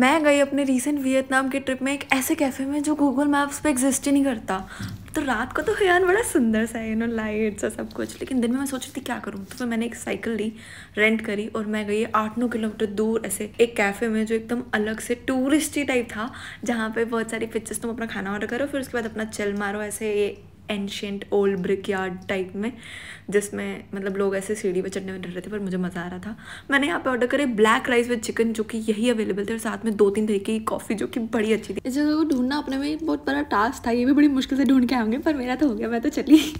मैं गई अपने रिसेंट वियतनाम के ट्रिप में एक ऐसे कैफ़े में जो गूगल मैप्स पे एग्जिस्ट ही नहीं करता तो रात को तो हयान बड़ा सुंदर सा है यू नो लाइट्स और सब कुछ लेकिन दिन में मैं सोच रही थी क्या करूँ तो फिर मैंने एक साइकिल ली रेंट करी और मैं गई आठ नौ किलोमीटर दूर ऐसे एक कैफ़े में जो एकदम अलग से टूरिस्टी टाइप था जहाँ पे बहुत सारी पिक्चर्स तुम अपना खाना ऑर्डर करो फिर उसके बाद अपना चल मारो ऐसे ये ancient old brick yard type में जिसमें मतलब लोग ऐसे सीढ़ी पर चढ़ने में डर रहे थे पर मुझे मज़ा आ रहा था मैंने यहाँ पे ऑर्डर करे ब्लैक राइस विद चिकन जो कि यही अवेलेबल थे और साथ में दो तीन तरीके की कॉफ़ी जो कि बड़ी अच्छी थी इस जगह को ढूंढना अपने में बहुत बड़ा टास्क था ये भी बड़ी मुश्किल से ढूंढ के आएंगे पर मेरा तो हो गया मैं तो चली